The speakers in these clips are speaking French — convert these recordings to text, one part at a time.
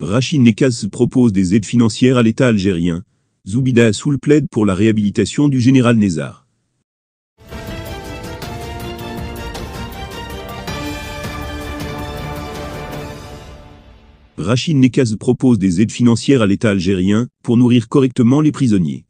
Rachid Nekaz propose des aides financières à l'État algérien. Zoubida Assoul plaide pour la réhabilitation du général Nézar. Rachid Nekaz propose des aides financières à l'État algérien pour nourrir correctement les prisonniers.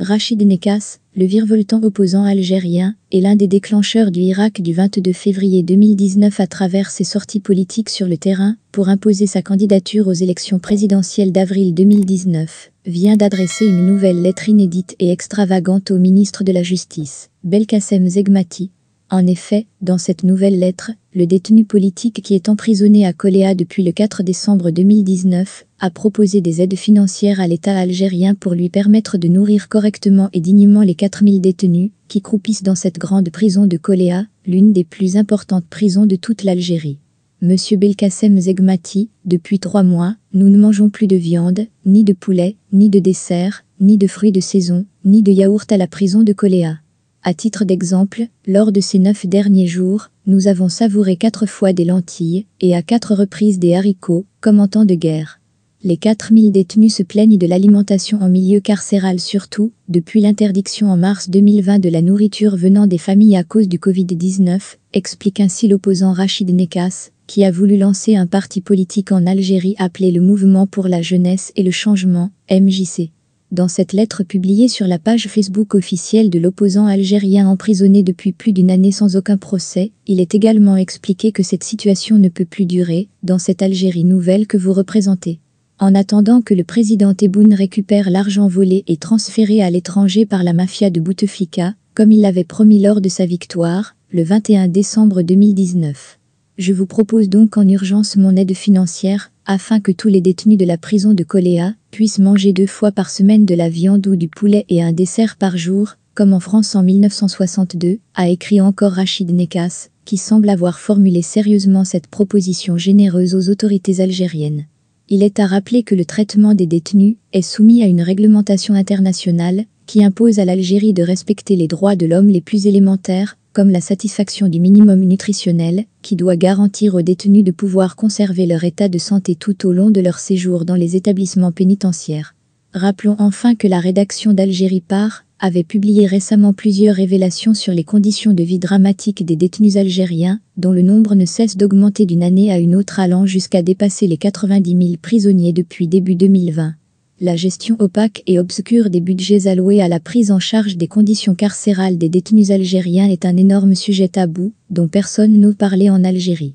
Rachid Nekas, le virevoltant opposant algérien, est l'un des déclencheurs du Irak du 22 février 2019 à travers ses sorties politiques sur le terrain pour imposer sa candidature aux élections présidentielles d'avril 2019, vient d'adresser une nouvelle lettre inédite et extravagante au ministre de la Justice, Belkacem Zegmati. En effet, dans cette nouvelle lettre, le détenu politique qui est emprisonné à Coléa depuis le 4 décembre 2019, a proposé des aides financières à l'État algérien pour lui permettre de nourrir correctement et dignement les 4000 détenus qui croupissent dans cette grande prison de Coléa, l'une des plus importantes prisons de toute l'Algérie. Monsieur Belkacem Zegmati, depuis trois mois, nous ne mangeons plus de viande, ni de poulet, ni de dessert, ni de fruits de saison, ni de yaourt à la prison de Coléa. À titre d'exemple, lors de ces neuf derniers jours, nous avons savouré quatre fois des lentilles et à quatre reprises des haricots, comme en temps de guerre. Les 4000 détenus se plaignent de l'alimentation en milieu carcéral surtout, depuis l'interdiction en mars 2020 de la nourriture venant des familles à cause du Covid-19, explique ainsi l'opposant Rachid Nekas, qui a voulu lancer un parti politique en Algérie appelé le Mouvement pour la jeunesse et le changement, MJC. Dans cette lettre publiée sur la page Facebook officielle de l'opposant algérien emprisonné depuis plus d'une année sans aucun procès, il est également expliqué que cette situation ne peut plus durer dans cette Algérie nouvelle que vous représentez. En attendant que le président Tebboune récupère l'argent volé et transféré à l'étranger par la mafia de Bouteflika, comme il l'avait promis lors de sa victoire, le 21 décembre 2019. Je vous propose donc en urgence mon aide financière, afin que tous les détenus de la prison de Coléa puissent manger deux fois par semaine de la viande ou du poulet et un dessert par jour, comme en France en 1962, a écrit encore Rachid Nekas, qui semble avoir formulé sérieusement cette proposition généreuse aux autorités algériennes. Il est à rappeler que le traitement des détenus est soumis à une réglementation internationale qui impose à l'Algérie de respecter les droits de l'homme les plus élémentaires, comme la satisfaction du minimum nutritionnel, qui doit garantir aux détenus de pouvoir conserver leur état de santé tout au long de leur séjour dans les établissements pénitentiaires. Rappelons enfin que la rédaction d'Algérie Par avait publié récemment plusieurs révélations sur les conditions de vie dramatiques des détenus algériens, dont le nombre ne cesse d'augmenter d'une année à une autre allant jusqu'à dépasser les 90 000 prisonniers depuis début 2020 la gestion opaque et obscure des budgets alloués à la prise en charge des conditions carcérales des détenus algériens est un énorme sujet tabou dont personne n'ose parler en Algérie.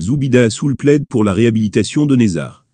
Zoubida Assoul plaide pour la réhabilitation de Nézar.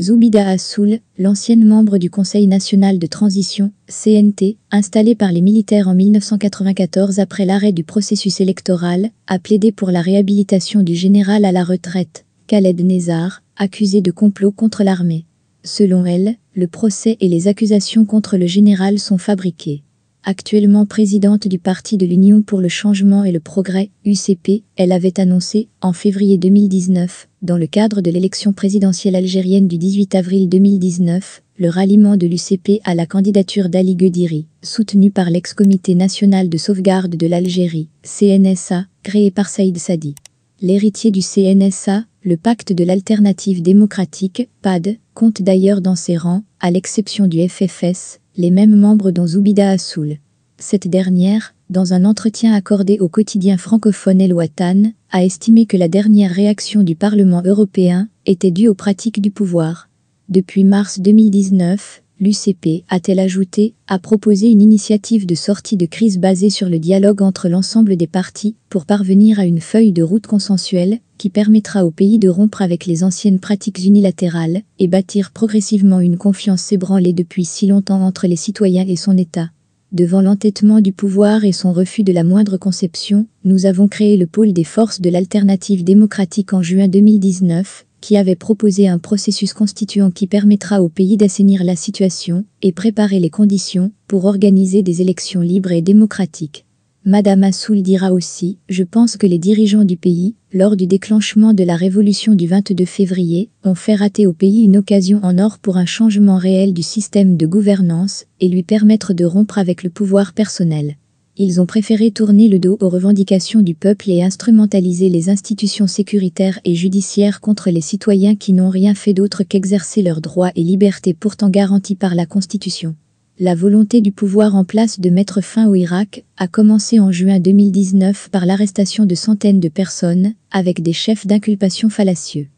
Zoubida Assoul, l'ancienne membre du Conseil national de transition, CNT, installé par les militaires en 1994 après l'arrêt du processus électoral, a plaidé pour la réhabilitation du général à la retraite, Khaled Nézar, accusé de complot contre l'armée. Selon elle, le procès et les accusations contre le général sont fabriqués. Actuellement présidente du Parti de l'Union pour le Changement et le Progrès, UCP, elle avait annoncé, en février 2019, dans le cadre de l'élection présidentielle algérienne du 18 avril 2019, le ralliement de l'UCP à la candidature d'Ali Guediri, soutenue par l'ex-Comité national de sauvegarde de l'Algérie, CNSA, créé par Saïd Sadi. L'héritier du CNSA, le pacte de l'alternative démocratique, PAD, compte d'ailleurs dans ses rangs, à l'exception du FFS, les mêmes membres dont Zoubida Assoul. Cette dernière, dans un entretien accordé au quotidien francophone El Watan, a estimé que la dernière réaction du Parlement européen était due aux pratiques du pouvoir. Depuis mars 2019, l'UCP, a-t-elle ajouté, a proposé une initiative de sortie de crise basée sur le dialogue entre l'ensemble des partis pour parvenir à une feuille de route consensuelle qui permettra au pays de rompre avec les anciennes pratiques unilatérales et bâtir progressivement une confiance ébranlée depuis si longtemps entre les citoyens et son État. Devant l'entêtement du pouvoir et son refus de la moindre conception, nous avons créé le pôle des forces de l'alternative démocratique en juin 2019 qui avait proposé un processus constituant qui permettra au pays d'assainir la situation et préparer les conditions pour organiser des élections libres et démocratiques. Madame Assoul dira aussi « Je pense que les dirigeants du pays, lors du déclenchement de la révolution du 22 février, ont fait rater au pays une occasion en or pour un changement réel du système de gouvernance et lui permettre de rompre avec le pouvoir personnel ils ont préféré tourner le dos aux revendications du peuple et instrumentaliser les institutions sécuritaires et judiciaires contre les citoyens qui n'ont rien fait d'autre qu'exercer leurs droits et libertés pourtant garantis par la Constitution. La volonté du pouvoir en place de mettre fin au Irak a commencé en juin 2019 par l'arrestation de centaines de personnes, avec des chefs d'inculpation fallacieux.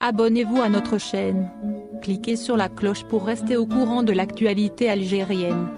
Abonnez-vous à notre chaîne. Cliquez sur la cloche pour rester au courant de l'actualité algérienne.